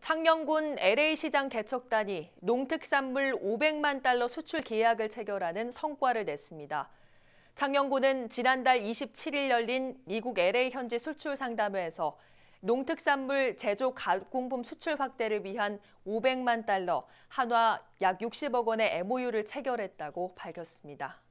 창녕군 LA시장 개척단이 농특산물 500만 달러 수출 계약을 체결하는 성과를 냈습니다. 창녕군은 지난달 27일 열린 미국 LA 현지 수출 상담회에서 농특산물 제조 가공품 수출 확대를 위한 500만 달러, 한화 약 60억 원의 MOU를 체결했다고 밝혔습니다.